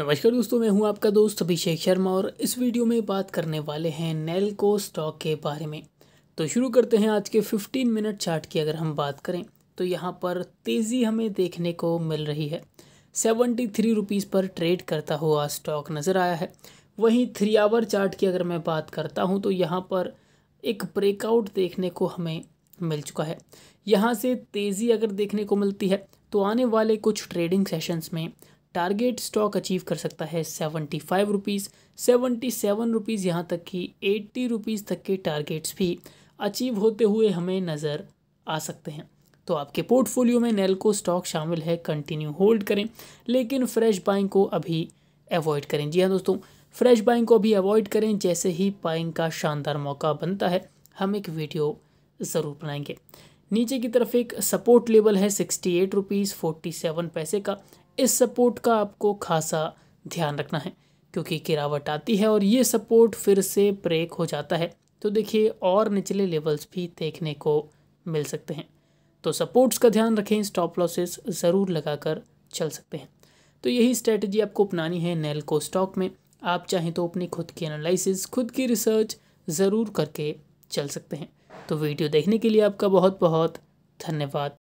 नमस्कार दोस्तों मैं हूं आपका दोस्त अभिषेक शर्मा और इस वीडियो में बात करने वाले हैं नेलको स्टॉक के बारे में तो शुरू करते हैं आज के 15 मिनट चार्ट की अगर हम बात करें तो यहां पर तेज़ी हमें देखने को मिल रही है सेवेंटी थ्री रुपीज़ पर ट्रेड करता हुआ स्टॉक नज़र आया है वहीं थ्री आवर चार्ट की अगर मैं बात करता हूँ तो यहाँ पर एक ब्रेकआउट देखने को हमें मिल चुका है यहाँ से तेज़ी अगर देखने को मिलती है तो आने वाले कुछ ट्रेडिंग सेशंस में टारगेट स्टॉक अचीव कर सकता है seventy five rupees seventy seven rupees यहाँ तक कि एट्टी रुपीज़ तक के टारगेट्स भी अचीव होते हुए हमें नज़र आ सकते हैं तो आपके पोर्टफोलियो में नेलको स्टॉक शामिल है कंटिन्यू होल्ड करें लेकिन फ्रेश बाइंग को अभी अवॉइड करें जी हाँ दोस्तों फ्रेश बाइंग को अभी अवॉइड करें जैसे ही बाइंग का शानदार मौका बनता है हम एक वीडियो ज़रूर बनाएंगे नीचे की तरफ एक सपोर्ट लेवल है sixty eight rupees forty seven पैसे का इस सपोर्ट का आपको खासा ध्यान रखना है क्योंकि गिरावट आती है और ये सपोर्ट फिर से ब्रेक हो जाता है तो देखिए और निचले लेवल्स भी देखने को मिल सकते हैं तो सपोर्ट्स का ध्यान रखें स्टॉप लॉसेस ज़रूर लगाकर चल सकते हैं तो यही स्ट्रेटजी आपको अपनानी है नेल को स्टॉक में आप चाहें तो अपनी खुद की एनालिसिस खुद की रिसर्च ज़रूर करके चल सकते हैं तो वीडियो देखने के लिए आपका बहुत बहुत धन्यवाद